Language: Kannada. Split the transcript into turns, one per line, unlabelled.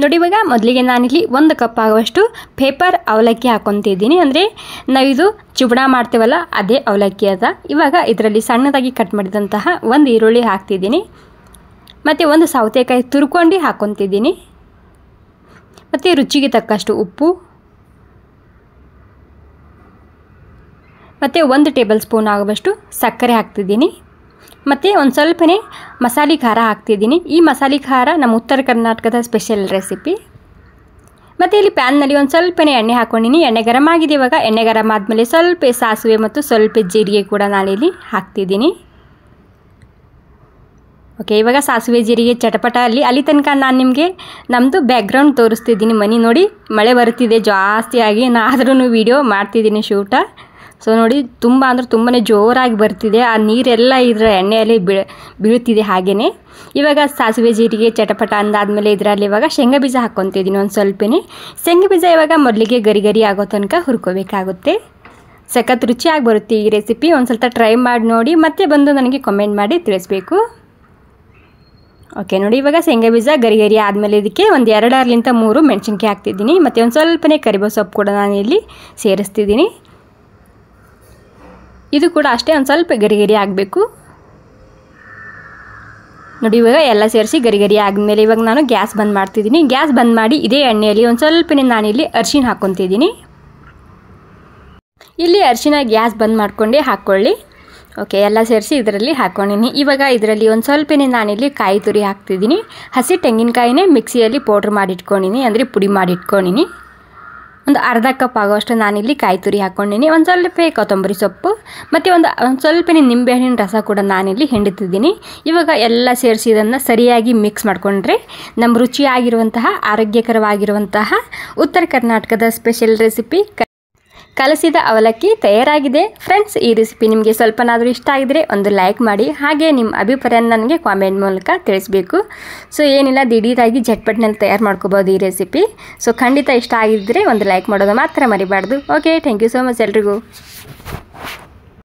ನೋಡಿ ಇವಾಗ ಮೊದಲಿಗೆ ನಾನಿಲ್ಲಿ ಒಂದು ಕಪ್ ಆಗುವಷ್ಟು ಪೇಪರ್ ಅವಲಕ್ಕಿ ಹಾಕ್ಕೊತಿದ್ದೀನಿ ಅಂದರೆ ನಾವಿದು ಚುಬಣ ಮಾಡ್ತೇವಲ್ಲ ಅದೇ ಅವಲಕ್ಕಿ ಅದ ಇವಾಗ ಇದರಲ್ಲಿ ಸಣ್ಣದಾಗಿ ಕಟ್ ಮಾಡಿದಂತಹ ಒಂದು ಈರುಳ್ಳಿ ಹಾಕ್ತಿದ್ದೀನಿ ಮತ್ತು ಒಂದು ಸೌತೆಕಾಯಿ ತುರ್ಕೊಂಡು ಹಾಕ್ಕೊತಿದ್ದೀನಿ ಮತ್ತು ರುಚಿಗೆ ತಕ್ಕಷ್ಟು ಉಪ್ಪು ಮತ್ತು ಒಂದು ಟೇಬಲ್ ಸ್ಪೂನ್ ಆಗುವಷ್ಟು ಸಕ್ಕರೆ ಹಾಕ್ತಿದ್ದೀನಿ ಮತ್ತು ಒಂದು ಸ್ವಲ್ಪನೇ ಮಸಾಲೆ ಖಾರ ಹಾಕ್ತಿದ್ದೀನಿ ಈ ಮಸಾಲೆ ಖಾರ ನಮ್ಮ ಉತ್ತರ ಕರ್ನಾಟಕದ ಸ್ಪೆಷಲ್ ರೆಸಿಪಿ ಮತ್ತು ಇಲ್ಲಿ ಪ್ಯಾನ್ನಲ್ಲಿ ಒಂದು ಸ್ವಲ್ಪನೇ ಎಣ್ಣೆ ಹಾಕ್ಕೊಂಡಿನಿ ಎಣ್ಣೆ ಗರಮ್ ಆಗಿದೆ ಇವಾಗ ಎಣ್ಣೆ ಗರಮ್ ಆದಮೇಲೆ ಸ್ವಲ್ಪ ಸಾಸಿವೆ ಮತ್ತು ಸ್ವಲ್ಪ ಜೀರಿಗೆ ಕೂಡ ನಾನಿಲ್ಲಿ ಹಾಕ್ತಿದ್ದೀನಿ ಓಕೆ ಇವಾಗ ಸಾಸಿವೆ ಜೀರಿಗೆ ಚಟಪಟ ಅಲ್ಲಿ ಅಲ್ಲಿ ತನಕ ನಾನು ನಿಮಗೆ ನಮ್ಮದು ಬ್ಯಾಕ್ಗ್ರೌಂಡ್ ತೋರಿಸ್ತಿದ್ದೀನಿ ಮನೆ ನೋಡಿ ಮಳೆ ಬರ್ತಿದೆ ಜಾಸ್ತಿಯಾಗಿ ನಾನು ಆದ್ರೂ ವೀಡಿಯೋ ಮಾಡ್ತಿದ್ದೀನಿ ಶೂಟ ಸೊ ನೋಡಿ ತುಂಬ ಅಂದರೆ ತುಂಬಾ ಜೋರಾಗಿ ಬರ್ತಿದೆ ಆ ನೀರೆಲ್ಲ ಇದರ ಎಣ್ಣೆಯಲ್ಲಿ ಬಿಳ ಬೀಳುತ್ತಿದೆ ಹಾಗೆಯೇ ಇವಾಗ ಸಾಸಿವೆ ಜೀರಿಗೆ ಚಟಪಟ ಅಂದಾದಮೇಲೆ ಇದರಲ್ಲಿ ಇವಾಗ ಶೇಂಗಾ ಬೀಜ ಹಾಕ್ಕೊತಿದ್ದೀನಿ ಒಂದು ಸ್ವಲ್ಪನೇ ಶೇಂಗಾ ಬೀಜ ಇವಾಗ ಮೊದಲಿಗೆ ಗರಿ ಗರಿ ಆಗೋ ತನಕ ಹುರ್ಕೋಬೇಕಾಗುತ್ತೆ ಸಖತ್ ರುಚಿಯಾಗಿ ಬರುತ್ತೆ ಈ ರೆಸಿಪಿ ಒಂದು ಸ್ವಲ್ಪ ಟ್ರೈ ಮಾಡಿ ನೋಡಿ ಮತ್ತೆ ಬಂದು ನನಗೆ ಕಮೆಂಟ್ ಮಾಡಿ ತಿಳಿಸ್ಬೇಕು ಓಕೆ ನೋಡಿ ಇವಾಗ ಶೇಂಗಾ ಬೀಜ ಗರಿ ಗರಿ ಆದಮೇಲೆ ಇದಕ್ಕೆ ಒಂದು ಎರಡರಲಿಂತ ಮೂರು ಮೆಣಸಿನ್ಕಾಯಿ ಹಾಕ್ತಿದ್ದೀನಿ ಮತ್ತು ಒಂದು ಸ್ವಲ್ಪನೇ ಕರಿಬೇವು ಸೊಪ್ಪು ಕೂಡ ನಾನು ಇಲ್ಲಿ ಸೇರಿಸ್ತಿದ್ದೀನಿ ಇದು ಕೂಡ ಅಷ್ಟೇ ಒಂದು ಸ್ವಲ್ಪ ಗರಿಗರಿ ಆಗಬೇಕು ನೋಡಿ ಇವಾಗ ಎಲ್ಲ ಸೇರಿಸಿ ಗರಿಗರಿ ಆದಮೇಲೆ ಇವಾಗ ನಾನು ಗ್ಯಾಸ್ ಬಂದ್ ಮಾಡ್ತಿದ್ದೀನಿ ಗ್ಯಾಸ್ ಬಂದ್ ಮಾಡಿ ಇದೇ ಎಣ್ಣೆಯಲ್ಲಿ ಒಂದು ಸ್ವಲ್ಪನೇ ಇಲ್ಲಿ ಅರ್ಶಿನ ಹಾಕ್ಕೊತಿದ್ದೀನಿ ಇಲ್ಲಿ ಅರಿಶಿನ ಗ್ಯಾಸ್ ಬಂದ್ ಮಾಡ್ಕೊಂಡೆ ಹಾಕ್ಕೊಳ್ಳಿ ಓಕೆ ಎಲ್ಲ ಸೇರಿಸಿ ಇದರಲ್ಲಿ ಹಾಕ್ಕೊಂಡಿನಿ ಇವಾಗ ಇದರಲ್ಲಿ ಒಂದು ಸ್ವಲ್ಪನೇ ನಾನಿಲ್ಲಿ ಕಾಯಿ ತುರಿ ಹಾಕ್ತಿದ್ದೀನಿ ಹಸಿ ತೆಂಗಿನಕಾಯಿನೇ ಮಿಕ್ಸಿಯಲ್ಲಿ ಪೌಡ್ರ್ ಮಾಡಿಟ್ಕೊಂಡಿನಿ ಅಂದರೆ ಪುಡಿ ಮಾಡಿಟ್ಕೊಂಡಿನಿ ಒಂದು ಅರ್ಧ ಕಪ್ ಆಗೋಷ್ಟು ನಾನಿಲ್ಲಿ ಕಾಯಿ ತುರಿ ಹಾಕ್ಕೊಂಡಿನಿ ಒಂದು ಸ್ವಲ್ಪ ಕೊತ್ತಂಬರಿ ಸೊಪ್ಪು ಮತ್ತು ಒಂದು ಒಂದು ಸ್ವಲ್ಪನೇ ನಿಂಬೆಹಣ್ಣಿನ ರಸ ಕೂಡ ನಾನಿಲ್ಲಿ ಹಿಂಡಿತಿದ್ದೀನಿ ಇವಾಗ ಎಲ್ಲ ಸೇರಿಸಿ ಇದನ್ನು ಸರಿಯಾಗಿ ಮಿಕ್ಸ್ ಮಾಡಿಕೊಂಡ್ರೆ ನಮ್ಮ ರುಚಿಯಾಗಿರುವಂತಹ ಆರೋಗ್ಯಕರವಾಗಿರುವಂತಹ ಉತ್ತರ ಕರ್ನಾಟಕದ ಸ್ಪೆಷಲ್ ರೆಸಿಪಿ ಕಲಸಿದ ಅವಲಕ್ಕಿ ತಯಾರಾಗಿದೆ ಫ್ರೆಂಡ್ಸ್ ಈ ರೆಸಿಪಿ ನಿಮಗೆ ಸ್ವಲ್ಪನಾದರೂ ಇಷ್ಟ ಆಗಿದರೆ ಒಂದು ಲೈಕ್ ಮಾಡಿ ಹಾಗೆ ನಿಮ್ಮ ಅಭಿಪ್ರಾಯ ನನಗೆ ಕಾಮೆಂಟ್ ಮೂಲಕ ತಿಳಿಸ್ಬೇಕು ಸೊ ಏನಿಲ್ಲ ದಿಢೀರಾಗಿ ಜಟ್ಪಟ್ನಲ್ಲಿ ತಯಾರು ಮಾಡ್ಕೋಬೋದು ಈ ರೆಸಿಪಿ ಸೊ ಖಂಡಿತ ಇಷ್ಟ ಆಗಿದ್ದರೆ ಒಂದು ಲೈಕ್ ಮಾಡೋದು ಮಾತ್ರ ಮರಿಬಾರ್ದು okay thank you so much ಎಲ್ರಿಗೂ